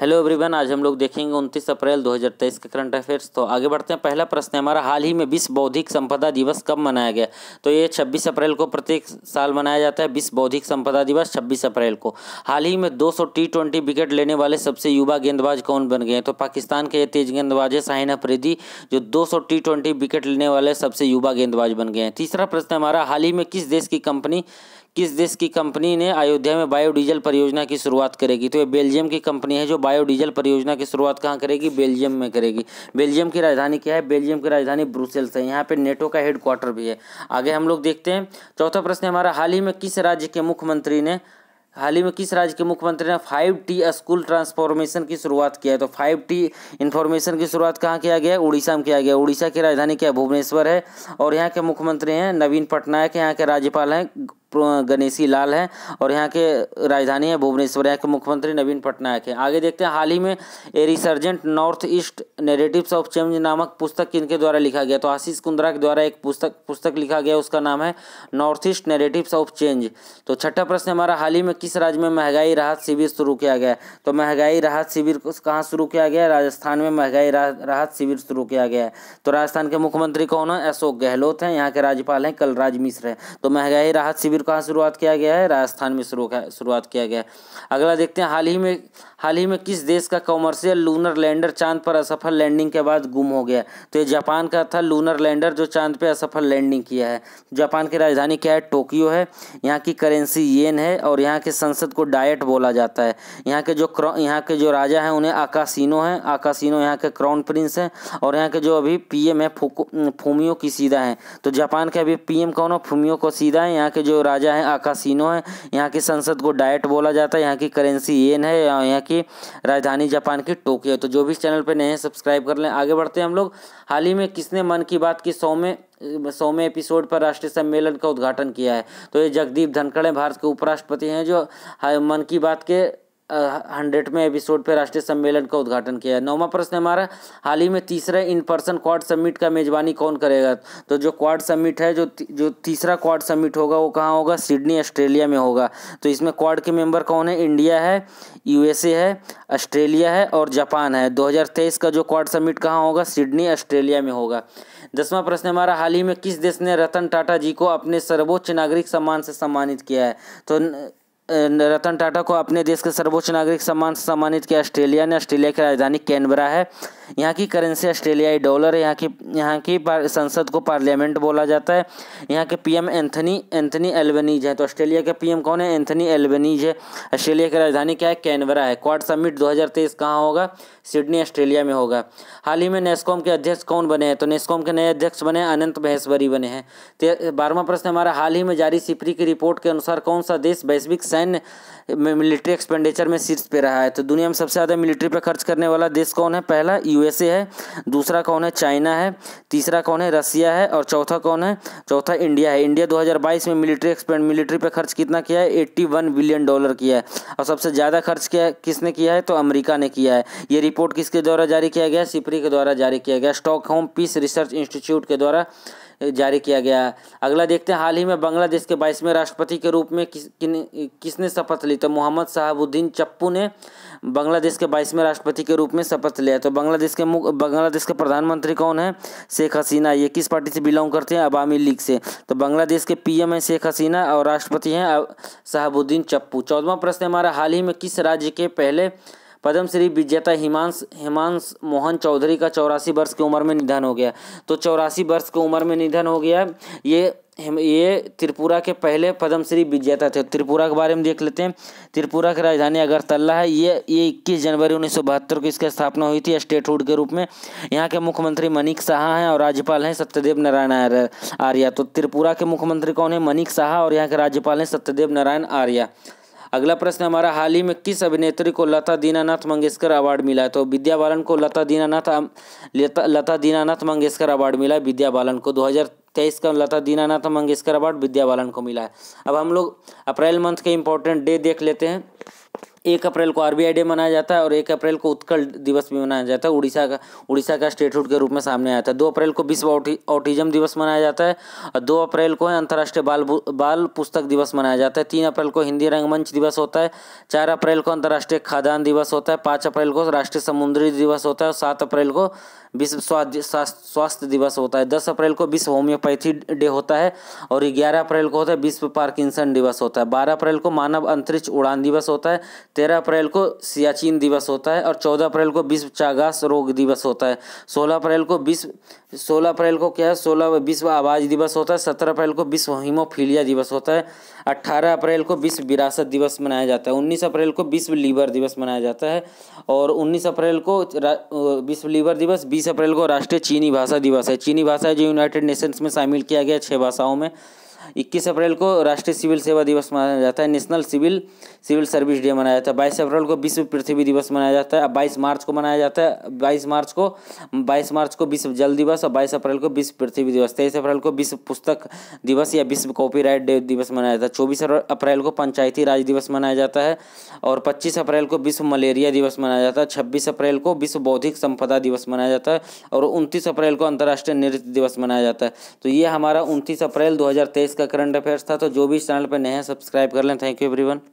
hello everyone आज हम लोग देखेंगे 29 अप्रैल 2023 के करंट अफेयर्स तो आगे बढ़ते हैं पहला प्रश्न है हमारा हाल ही में विश्व बौद्धिक संपदा दिवस कब मनाया गया तो ये 26 अप्रैल को प्रत्येक साल मनाया जाता है विश्व बौद्धिक संपदा दिवस 26 अप्रैल को हाल ही में 200 टी विकेट लेने वाले सबसे युवा गेंदबाज कौन बन गए तो पाकिस्तान के ये तेज गेंदबाज है साहिन अफरीदी जो दो सौ विकेट लेने वाले सबसे युवा गेंदबाज बन गए हैं तीसरा प्रश्न हमारा हाल ही में किस देश की कंपनी किस देश की कंपनी ने अयोध्या में बायोडीजल परियोजना की शुरुआत करेगी तो ये बेल्जियम की कंपनी है जो बायोडीजल परियोजना की शुरुआत कहाँ करेगी बेल्जियम में करेगी बेल्जियम की राजधानी क्या है बेल्जियम की राजधानी ब्रुसेल्स है यहाँ पे नेटो का हेडक्वार्टर भी है आगे हम लोग देखते हैं चौथा प्रश्न हमारा हाल ही में किस राज्य के मुख्यमंत्री ने हाल ही में किस राज्य के मुख्यमंत्री ने फाइव टी स्कूल ट्रांसफॉर्मेशन की शुरुआत किया है तो फाइव टी इन्फॉर्मेशन की शुरुआत कहाँ किया गया है उड़ीसा में किया गया उड़ीसा की राजधानी क्या है भुवनेश्वर है और यहाँ के मुख्यमंत्री हैं नवीन पटनायक यहाँ के राज्यपाल हैं गणेशी लाल हैं और यहाँ के राजधानी है भुवनेश्वर यहाँ के मुख्यमंत्री नवीन पटनायक हैं आगे देखते हैं हाल ही में a resurgent North East narratives of change नामक पुस्तक किनके द्वारा लिखा गया तो आशीष कुंद्रा के द्वारा एक पुस्तक पुस्तक लिखा गया उसका नाम है North East narratives of change तो छठा प्रश्न हमारा हाल ही में किस राज्य में महंगाई राहत शिविर शुरू किया गया तो महंगाई राहत शिविर कहाँ शुरू किया गया राजस्थान में महंगाई राहत शिविर शुरू किया गया है तो राजस्थान के मुख्यमंत्री कौन है अशोक गहलोत हैं यहाँ के राज्यपाल हैं कलराज मिश्र हैं तो महंगाई राहत शिविर शिविर कहाँ शुरुआत किया गया है राजस्थान में शुरू शुरुआत किया गया है अगला देखते हैं हाल ही में हाल ही में किस देश का कॉमर्शियल लूनर लैंडर चांद पर असफल लैंडिंग के बाद गुम हो गया तो ये जापान का था लूनर लैंडर जो चांद पर असफल लैंडिंग किया है जापान की राजधानी क्या है टोक्यो है यहाँ की करेंसी येन है और यहाँ के संसद को डायट बोला जाता है यहाँ के जो यहाँ के जो राजा हैं उन्हें आकासीनो हैं आकासीनो यहाँ के क्राउन प्रिंस हैं और यहाँ के जो अभी पी एम है फूमियो सीधा हैं तो जापान के अभी पी एम कौन है फूमियो सीधा है यहाँ के जो राजा हैं आकासीनो हैं यहाँ की संसद को डायट बोला जाता है यहाँ की करेंसी येन है यहाँ की राजधानी जापान की टोक्यो तो जो भी चैनल पर नए हैं सब्सक्राइब कर लें आगे बढ़ते हैं हम लोग हाल ही में किसने मन की बात की सौ में सौवें एपिसोड पर राष्ट्रीय सम्मेलन का उद्घाटन किया है तो ये जगदीप धनखड़ भारत के उपराष्ट्रपति हैं जो मन की बात के हंड्रेड में एपिसोड पर राष्ट्रीय सम्मेलन का उद्घाटन किया नौवा प्रश्न हमारा हाल ही में तीसरा इन पर्सन क्वाड समिट का मेजबानी कौन करेगा तो जो क्वाड समिट है जो जो तीसरा क्वाड समिट होगा वो कहाँ होगा सिडनी ऑस्ट्रेलिया में होगा तो इसमें क्वाड के मेंबर कौन है इंडिया है यूएसए है ऑस्ट्रेलिया है और जापान है दो का जो क्वाड समिट कहाँ होगा सिडनी ऑस्ट्रेलिया में होगा दसवां प्रश्न हमारा हाल ही में किस देश ने रतन टाटा जी को अपने सर्वोच्च नागरिक सम्मान से सम्मानित किया है तो रतन टाटा को अपने देश के सर्वोच्च नागरिक सम्मान से सम्मानित किया ऑस्ट्रेलिया ने ऑस्ट्रेलिया की राजधानी कैनबरा है यहाँ की करेंसी ऑस्ट्रेलियाई डॉलर है यहाँ की यहाँ की संसद को पार्लियामेंट बोला जाता है यहाँ के पीएम एंथनी एंथनी एल्बनीज है तो ऑस्ट्रेलिया के पीएम कौन है एंथनी एल्बनीज है ऑस्ट्रेलिया की राजधानी क्या है कैनबरा है क्वाड समिट 2023 कहाँ होगा सिडनी ऑस्ट्रेलिया में होगा हाल ही में नेस्कॉम के अध्यक्ष कौन बने हैं तो नेस्कॉम के नए अध्यक्ष बने अनंत महेश्वरी बने हैं बारहवा प्रश्न हमारा हाल ही में जारी सिपरी की रिपोर्ट के अनुसार कौन सा देश वैश्विक सैन्य मिलिट्री एक्सपेंडिचर में शीर्ष पे रहा है तो दुनिया में सबसे ज़्यादा मिलिट्री पर खर्च करने वाला देश कौन है पहला यूएसए है दूसरा कौन है चाइना है तीसरा कौन है रसिया है और चौथा कौन है चौथा इंडिया है इंडिया 2022 में मिलिट्री एक्सपेंड मिलिट्री पर खर्च कितना किया है एट्टी बिलियन डॉलर किया है और सबसे ज़्यादा खर्च किया किसने किया है तो अमरीका ने किया है ये रिपोर्ट किसके द्वारा जारी किया गया सिपरी e के द्वारा जारी किया गया Stockholm peace research institute के द्वारा जारी किया गया अगला देखते हैं हाल ही में बांग्लादेश के बाईसवें राष्ट्रपति के रूप में किस किन किसने शपथ ली तो मोहम्मद शहाबुद्दीन चप्पू ने बांग्लादेश के बाईसवें राष्ट्रपति के रूप में शपथ लिया तो बांग्लादेश के बांग्लादेश के प्रधानमंत्री कौन है शेख हसीना ये किस पार्टी से बिलोंग करते हैं अवामी लीग से तो बांग्लादेश के पी हैं शेख हसीना और राष्ट्रपति हैं शहाबुद्दीन चप्पू चौदवा प्रश्न हमारा हाल ही में किस राज्य के पहले पद्मश्री विजेता हिमांश हिमांश मोहन चौधरी का चौरासी वर्ष की उम्र में निधन हो गया तो चौरासी वर्ष की उम्र में निधन हो गया ये ये त्रिपुरा के पहले पद्मश्री विजेता थे त्रिपुरा के बारे में देख लेते हैं त्रिपुरा की राजधानी अगरतला है ये ये इक्कीस जनवरी उन्नीस को इसकी स्थापना हुई थी स्टेटहुड के रूप में यहाँ के मुख्यमंत्री मनिक साहा हैं और राज्यपाल हैं सत्यदेव नारायण आर्या तो त्रिपुरा के मुख्यमंत्री कौन है मनिक साहा और यहाँ के राज्यपाल हैं सत्यदेव नारायण आर्या अगला प्रश्न हमारा हाल ही में किस अभिनेत्री को लता दीनानाथ मंगेशकर अवार्ड मिला है तो विद्या बालन को लता दीनानाथ लता, दीनानाथ मंगेशकर अवार्ड मिला है विद्या बालन को 2023 का लता दीनानाथ मंगेशकर अवार्ड विद्या बालन को मिला है अब हम लोग अप्रैल मंथ के इम्पोर्टेंट डे देख लेते हैं एक अप्रैल को आरबीआई डे मनाया जाता है और एक अप्रैल को उत्कल दिवस भी मनाया जाता है उड़ीसा का उड़ीसा का स्टेटहुड के रूप में सामने आया था दो अप्रैल को विश्व ऑटिज्म दिवस मनाया जाता है और दो अप्रैल को अंतर्राष्ट्रीय बाल बाल पुस्तक दिवस मनाया जाता है तीन अप्रैल को हिंदी रंगमंच दिवस होता है चार अप्रैल को अंतर्राष्ट्रीय खादान दिवस होता है पाँच अप्रैल को राष्ट्रीय समुद्री दिवस होता है और सात अप्रैल को विश्व स्वास्थ्य स्वास्थ्य दिवस होता है दस अप्रैल को विश्व होम्योपैथी डे होता है और ग्यारह अप्रैल को होता है विश्व पार्किंसन दिवस होता है बारह अप्रैल को मानव अंतरिक्ष उड़ान दिवस होता है तेरह अप्रैल को सियाचिन दिवस होता है और चौदह अप्रैल को विश्व चागास रोग दिवस होता है सोलह अप्रैल को विश्व सोलह अप्रैल को क्या है सोलह विश्व आवाज दिवस होता है सत्रह अप्रैल को विश्व हीमोफीलिया दिवस होता है अट्ठारह अप्रैल को विश्व विरासत दिवस मनाया जाता है उन्नीस अप्रैल को विश्व लीवर दिवस मनाया जाता है और उन्नीस अप्रैल को विश्व लीवर दिवस बीस अप्रैल को राष्ट्रीय चीनी भाषा दिवस है चीनी भाषा जो यूनाइटेड नेशंस में शामिल किया गया छः भाषाओं में इक्कीस अप्रैल को राष्ट्रीय सिविल सेवा दिवस मनाया जाता है national civil civil service day मनाया जाता है बाईस अप्रैल को विश्व पृथ्वी दिवस मनाया जाता है अब बाईस मार्च को मनाया जाता है बाईस मार्च को बाईस मार्च को विश्व जल दिवस और बाईस अप्रैल को विश्व पृथ्वी दिवस तेईस अप्रैल को विश्व पुस्तक दिवस या विश्व कॉपीराइट डे दिवस मनाया जाता है चौबीस अप्रैल को पंचायती राज दिवस मनाया जाता है और पच्चीस अप्रैल को विश्व मलेरिया दिवस मनाया जाता है छब्बीस अप्रैल को विश्व बौद्धिक संपदा दिवस मनाया जाता है और उनतीस अप्रैल को अंतर्राष्ट्रीय नृत्य दिवस मनाया जाता है तो ये हमारा उनतीस अप्रैल दो का करंट अफेयर्स था तो जो भी इस चैनल पर नए हैं सब्सक्राइब कर लें थैंक यू एवरीवन